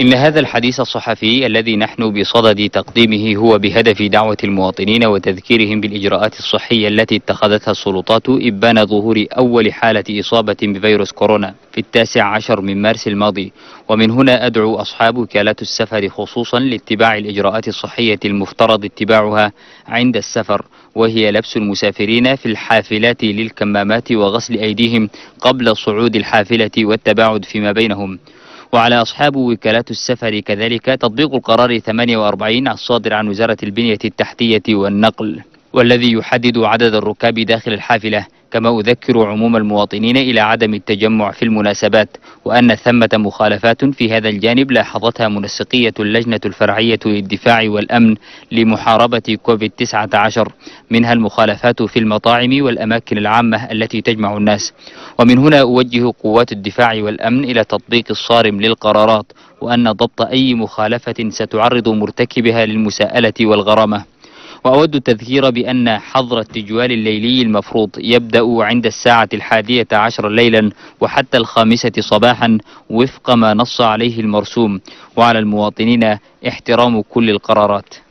إن هذا الحديث الصحفي الذي نحن بصدد تقديمه هو بهدف دعوة المواطنين وتذكيرهم بالإجراءات الصحية التي اتخذتها السلطات إبان ظهور أول حالة إصابة بفيروس كورونا في التاسع عشر من مارس الماضي ومن هنا أدعو أصحاب وكالات السفر خصوصا لاتباع الإجراءات الصحية المفترض اتباعها عند السفر وهي لبس المسافرين في الحافلات للكمامات وغسل أيديهم قبل صعود الحافلة والتباعد فيما بينهم وعلى أصحاب وكالات السفر كذلك تطبيق القرار 48 الصادر عن وزارة البنية التحتية والنقل والذي يحدد عدد الركاب داخل الحافلة كما أذكر عموم المواطنين إلى عدم التجمع في المناسبات وأن ثمة مخالفات في هذا الجانب لاحظتها منسقية اللجنة الفرعية للدفاع والأمن لمحاربة كوفيد 19 منها المخالفات في المطاعم والأماكن العامة التي تجمع الناس ومن هنا أوجه قوات الدفاع والأمن إلى تطبيق الصارم للقرارات وأن ضبط أي مخالفة ستعرض مرتكبها للمساءلة والغرامة وأود التذكير بأن حظر التجوال الليلي المفروض يبدأ عند الساعة الحادية عشر ليلا وحتى الخامسة صباحا وفق ما نص عليه المرسوم وعلى المواطنين احترام كل القرارات